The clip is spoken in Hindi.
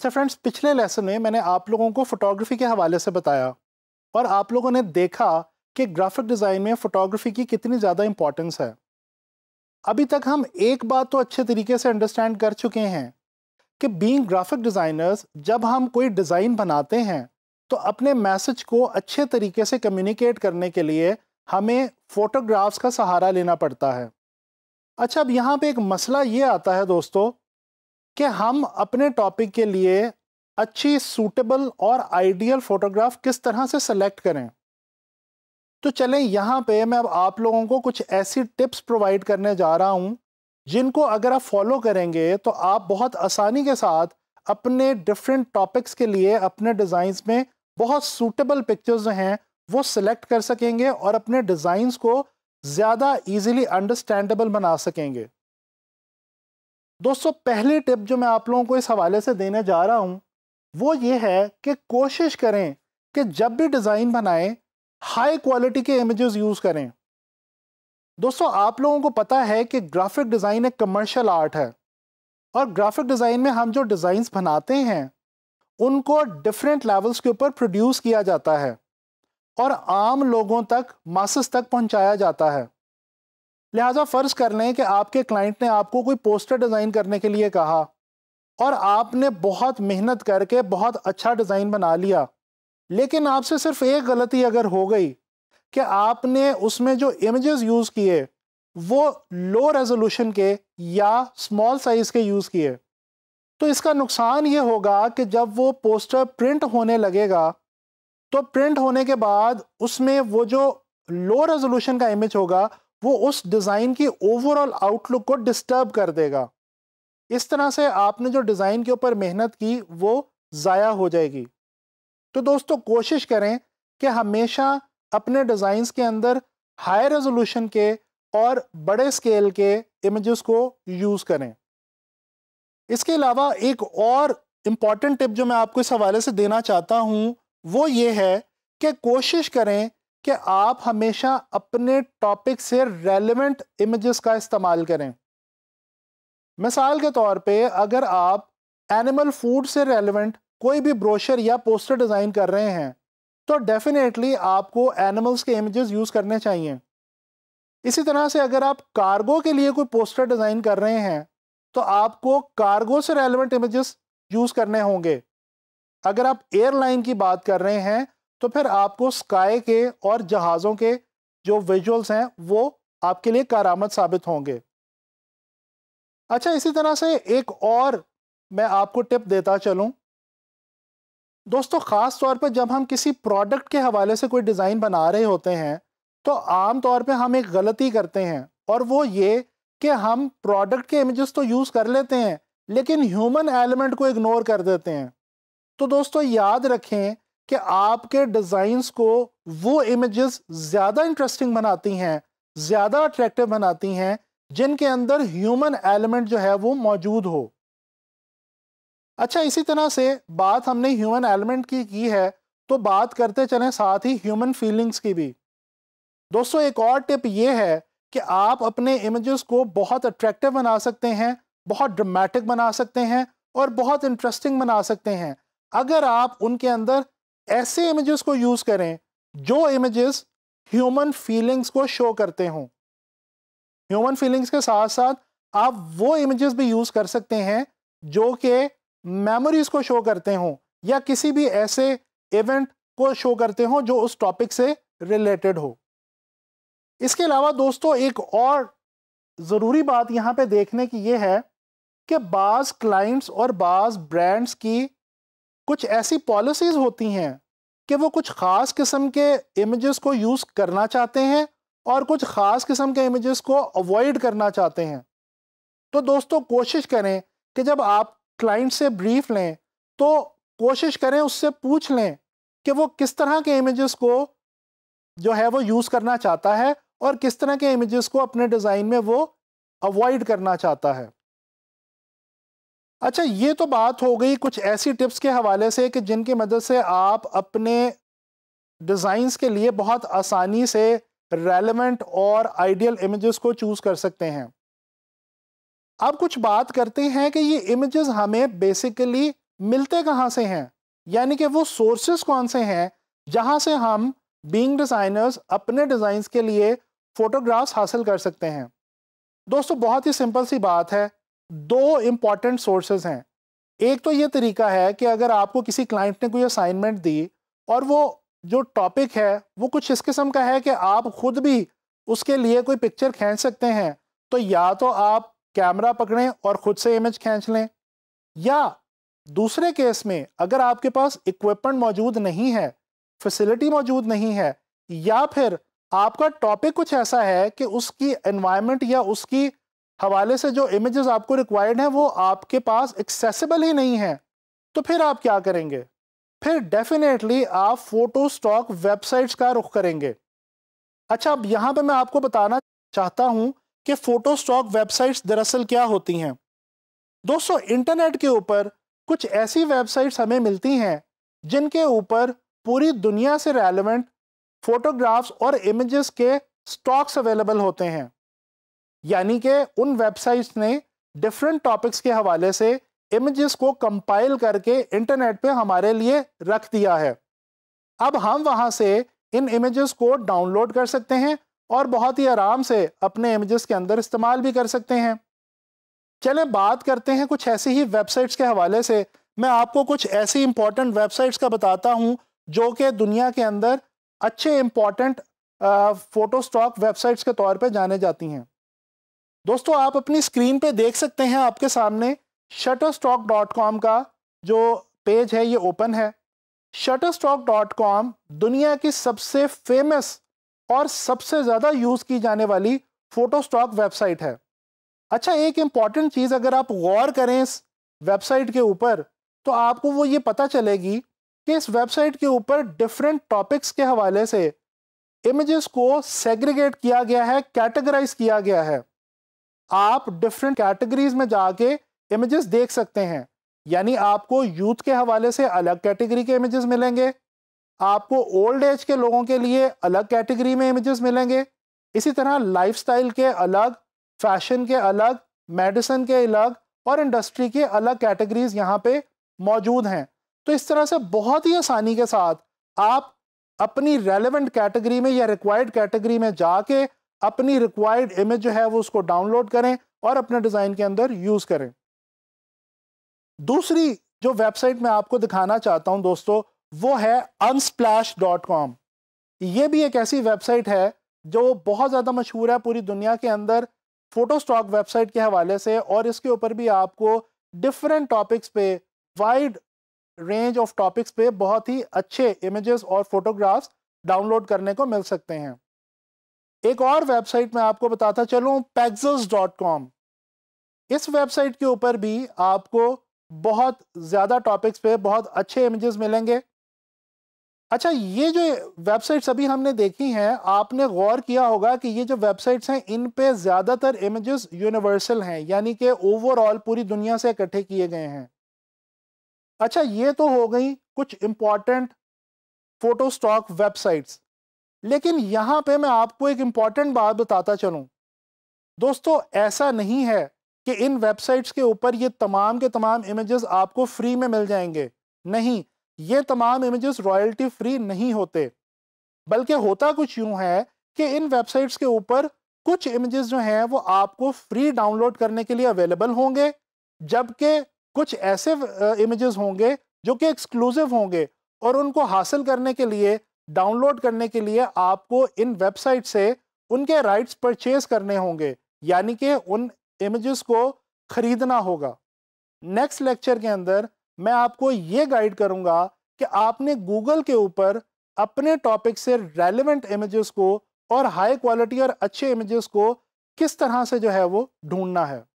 अच्छा फ्रेंड्स पिछले लेसन में मैंने आप लोगों को फोटोग्राफी के हवाले से बताया और आप लोगों ने देखा कि ग्राफिक डिज़ाइन में फ़ोटोग्राफी की कितनी ज़्यादा इम्पोर्टेंस है अभी तक हम एक बात तो अच्छे तरीके से अंडरस्टैंड कर चुके हैं कि बीइंग ग्राफिक डिज़ाइनर्स जब हम कोई डिज़ाइन बनाते हैं तो अपने मैसेज को अच्छे तरीके से कम्युनिकेट करने के लिए हमें फ़ोटोग्राफ्स का सहारा लेना पड़ता है अच्छा अब यहाँ पे एक मसला ये आता है दोस्तों कि हम अपने टॉपिक के लिए अच्छी सूटेबल और आइडियल फ़ोटोग्राफ किस तरह से सेलेक्ट करें तो चलें यहाँ पे मैं अब आप लोगों को कुछ ऐसी टिप्स प्रोवाइड करने जा रहा हूँ जिनको अगर आप फॉलो करेंगे तो आप बहुत आसानी के साथ अपने डिफरेंट टॉपिक्स के लिए अपने डिज़ाइंस में बहुत सूटेबल पिक्चर्स हैं वो सिलेक्ट कर सकेंगे और अपने डिज़ाइंस को ज़्यादा ईज़िली अंडरस्टैंडेबल बना सकेंगे दोस्तों पहली टिप जो मैं आप लोगों को इस हवाले से देने जा रहा हूँ वो ये है कि कोशिश करें कि जब भी डिज़ाइन बनाएं हाई क्वालिटी के इमेजेस यूज़ करें दोस्तों आप लोगों को पता है कि ग्राफिक डिज़ाइन एक कमर्शियल आर्ट है और ग्राफिक डिज़ाइन में हम जो डिज़ाइंस बनाते हैं उनको डिफरेंट लेवल्स के ऊपर प्रोड्यूस किया जाता है और आम लोगों तक मासस तक पहुंचाया जाता है लिहाजा फ़र्ज़ कर लें कि आपके क्लाइंट ने आपको कोई पोस्टर डिज़ाइन करने के लिए कहा और आपने बहुत मेहनत करके बहुत अच्छा डिज़ाइन बना लिया लेकिन आपसे सिर्फ एक गलती अगर हो गई कि आपने उसमें जो इमेजेस यूज़ किए वो लो रेजोल्यूशन के या स्मॉल साइज़ के यूज़ किए तो इसका नुकसान ये होगा कि जब वो पोस्टर प्रिंट होने लगेगा तो प्रिंट होने के बाद उसमें वो जो लो रेजोल्यूशन का इमेज होगा वो उस डिज़ाइन की ओवरऑल आउटलुक को डिस्टर्ब कर देगा इस तरह से आपने जो डिज़ाइन के ऊपर मेहनत की वो ज़ाया हो जाएगी तो दोस्तों कोशिश करें कि हमेशा अपने डिज़ाइंस के अंदर हाई रेजोल्यूशन के और बड़े स्केल के इमेजेस को यूज़ करें इसके अलावा एक और इम्पॉर्टेंट टिप जो मैं आपको इस हवाले से देना चाहता हूँ वो ये है कि कोशिश करें कि आप हमेशा अपने टॉपिक से रेलिवेंट इमेजेस का इस्तेमाल करें मिसाल के तौर पे अगर आप एनिमल फूड से रेलिवेंट कोई भी ब्रोशर या पोस्टर डिज़ाइन कर रहे हैं तो डेफिनेटली आपको एनिमल्स के इमेजेस यूज़ करने चाहिए इसी तरह से अगर आप कार्गो के लिए कोई पोस्टर डिज़ाइन कर रहे हैं तो आपको कार्गो से रेलिवेंट इमेजेस यूज़ करने होंगे अगर आप एयरलाइन की बात कर रहे हैं तो फिर आपको स्काई के और जहाज़ों के जो विजुअल्स हैं वो आपके लिए कारामद साबित होंगे अच्छा इसी तरह से एक और मैं आपको टिप देता चलूं दोस्तों ख़ास तौर पर जब हम किसी प्रोडक्ट के हवाले से कोई डिज़ाइन बना रहे होते हैं तो आम तौर पर हम एक गलती करते हैं और वो ये कि हम प्रोडक्ट के इमेजेस तो यूज़ कर लेते हैं लेकिन ह्यूमन एलिमेंट को इग्नोर कर देते हैं तो दोस्तों याद रखें कि आपके डिज़ाइंस को वो इमेजेस ज़्यादा इंटरेस्टिंग बनाती हैं ज़्यादा अट्रैक्टिव बनाती हैं जिनके अंदर ह्यूमन एलिमेंट जो है वो मौजूद हो अच्छा इसी तरह से बात हमने ह्यूमन एलिमेंट की की है तो बात करते चलें साथ ही ह्यूमन फीलिंग्स की भी दोस्तों एक और टिप ये है कि आप अपने इमेजेस को बहुत अट्रैक्टिव बना सकते हैं बहुत ड्रामेटिक बना सकते हैं और बहुत इंटरेस्टिंग बना सकते हैं अगर आप उनके अंदर ऐसे इमेजेस को यूज़ करें जो इमेजेस ह्यूमन फीलिंग्स को शो करते हों ह्यूमन फीलिंग्स के साथ साथ आप वो इमेजेस भी यूज़ कर सकते हैं जो कि मेमोरीज को शो करते हों या किसी भी ऐसे इवेंट को शो करते हों जो उस टॉपिक से रिलेटेड हो इसके अलावा दोस्तों एक और ज़रूरी बात यहाँ पे देखने की ये है कि बाज़ क्लाइंट्स और बाज़ ब्रांड्स की कुछ ऐसी पॉलिसीज़ होती हैं कि वो कुछ ख़ास किस्म के इमेजेस को यूज़ करना चाहते हैं और कुछ ख़ास किस्म के इमेजेस को अवॉइड करना चाहते हैं तो दोस्तों कोशिश करें कि जब आप क्लाइंट से ब्रीफ लें तो कोशिश करें उससे पूछ लें कि वो किस तरह के इमेजेस को जो है वो यूज़ करना चाहता है और किस तरह के इमेजेस को अपने डिज़ाइन में वो अवॉइड करना चाहता है अच्छा ये तो बात हो गई कुछ ऐसी टिप्स के हवाले से कि जिनकी मदद से आप अपने डिज़ाइंस के लिए बहुत आसानी से रेलेवेंट और आइडियल इमेजेस को चूज़ कर सकते हैं अब कुछ बात करते हैं कि ये इमेजेस हमें बेसिकली मिलते कहाँ से हैं यानी कि वो सोर्सेज कौन से हैं जहाँ से हम बीइंग डिज़ाइनर्स अपने डिज़ाइंस के लिए फ़ोटोग्राफ्स हासिल कर सकते हैं दोस्तों बहुत ही सिंपल सी बात है दो इम्पॉर्टेंट सोर्सेज हैं एक तो ये तरीका है कि अगर आपको किसी क्लाइंट ने कोई असाइनमेंट दी और वो जो टॉपिक है वो कुछ इस किस्म का है कि आप खुद भी उसके लिए कोई पिक्चर खींच सकते हैं तो या तो आप कैमरा पकड़ें और ख़ुद से इमेज खींच लें या दूसरे केस में अगर आपके पास इक्विपमेंट मौजूद नहीं है फैसिलिटी मौजूद नहीं है या फिर आपका टॉपिक कुछ ऐसा है कि उसकी एनवायरनमेंट या उसकी हवाले से जो इमेजेस आपको रिक्वायर्ड हैं वो आपके पास एक्सेसिबल ही नहीं है तो फिर आप क्या करेंगे फिर डेफिनेटली आप फोटो स्टॉक वेबसाइट्स का रुख करेंगे अच्छा अब यहाँ पर मैं आपको बताना चाहता हूँ कि फ़ोटो स्टॉक वेबसाइट्स दरअसल क्या होती हैं दोस्तों इंटरनेट के ऊपर कुछ ऐसी वेबसाइट्स हमें मिलती हैं जिनके ऊपर पूरी दुनिया से रेलिवेंट फ़ोटोग्राफ्स और इमेजेस के स्टॉक्स अवेलेबल होते हैं यानी कि उन वेबसाइट्स ने डिफरेंट टॉपिक्स के हवाले से इमेजेस को कंपाइल करके इंटरनेट पे हमारे लिए रख दिया है अब हम वहाँ से इन इमेजेस को डाउनलोड कर सकते हैं और बहुत ही आराम से अपने इमेजेस के अंदर इस्तेमाल भी कर सकते हैं चले बात करते हैं कुछ ऐसी ही वेबसाइट्स के हवाले से मैं आपको कुछ ऐसी इंपॉर्टेंट वेबसाइट्स का बताता हूँ जो कि दुनिया के अंदर अच्छे इंपॉर्टेंट फ़ोटो स्टॉक वेबसाइट्स के तौर पर जाने जाती हैं दोस्तों आप अपनी स्क्रीन पे देख सकते हैं आपके सामने शटर स्टॉक डॉट कॉम का जो पेज है ये ओपन है शटर स्टॉक डॉट कॉम दुनिया की सबसे फेमस और सबसे ज़्यादा यूज़ की जाने वाली फ़ोटो स्टॉक वेबसाइट है अच्छा एक इम्पॉर्टेंट चीज़ अगर आप गौर करें इस वेबसाइट के ऊपर तो आपको वो ये पता चलेगी कि इस वेबसाइट के ऊपर डिफरेंट टॉपिक्स के हवाले से इमेजेस को सेग्रीगेट किया गया है कैटेगराइज किया गया है आप डिफरेंट कैटेगरीज में जाके इमेजेस देख सकते हैं यानी आपको यूथ के हवाले से अलग कैटेगरी के इमेजेस मिलेंगे आपको ओल्ड एज के लोगों के लिए अलग कैटेगरी में इमेजेस मिलेंगे इसी तरह लाइफस्टाइल के अलग फैशन के अलग मेडिसिन के अलग और इंडस्ट्री के अलग कैटेगरीज यहाँ पे मौजूद हैं तो इस तरह से बहुत ही आसानी के साथ आप अपनी रेलेवेंट कैटेगरी में या रिक्वायर्ड कैटेगरी में जाके अपनी रिक्वायर्ड इमेज जो है वो उसको डाउनलोड करें और अपने डिज़ाइन के अंदर यूज़ करें दूसरी जो वेबसाइट मैं आपको दिखाना चाहता हूं दोस्तों वो है अनस्प्लैश डॉट कॉम ये भी एक ऐसी वेबसाइट है जो बहुत ज़्यादा मशहूर है पूरी दुनिया के अंदर फ़ोटो स्टॉक वेबसाइट के हवाले से और इसके ऊपर भी आपको डिफरेंट टॉपिक्स पे वाइड रेंज ऑफ टॉपिक्स पे बहुत ही अच्छे इमेजेस और फोटोग्राफ्स डाउनलोड करने को मिल सकते हैं एक और वेबसाइट मैं आपको बताता चलूँ पैगजस डॉट कॉम इस वेबसाइट के ऊपर भी आपको बहुत ज़्यादा टॉपिक्स पे बहुत अच्छे इमेजेस मिलेंगे अच्छा ये जो वेबसाइट्स अभी हमने देखी हैं आपने गौर किया होगा कि ये जो वेबसाइट्स हैं इन पे ज़्यादातर इमेजेस यूनिवर्सल हैं यानी कि ओवरऑल पूरी दुनिया से इकट्ठे किए गए हैं अच्छा ये तो हो गई कुछ इम्पॉर्टेंट फ़ोटो स्टॉक वेबसाइट्स लेकिन यहाँ पे मैं आपको एक इम्पॉर्टेंट बात बताता चलूँ दोस्तों ऐसा नहीं है कि इन वेबसाइट्स के ऊपर ये तमाम के तमाम इमेजेस आपको फ्री में मिल जाएंगे नहीं ये तमाम इमेजेस रॉयल्टी फ्री नहीं होते बल्कि होता कुछ यूँ है कि इन वेबसाइट्स के ऊपर कुछ इमेजेस जो हैं वो आपको फ्री डाउनलोड करने के लिए अवेलेबल होंगे जबकि कुछ ऐसे इमेजेस होंगे जो कि एक्सक्लूसिव होंगे और उनको हासिल करने के लिए डाउनलोड करने के लिए आपको इन वेबसाइट से उनके राइट्स परचेज करने होंगे यानी कि उन इमेजेस को ख़रीदना होगा नेक्स्ट लेक्चर के अंदर मैं आपको ये गाइड करूँगा कि आपने गूगल के ऊपर अपने टॉपिक से रेलिवेंट इमेजेस को और हाई क्वालिटी और अच्छे इमेजेस को किस तरह से जो है वो ढूंढना है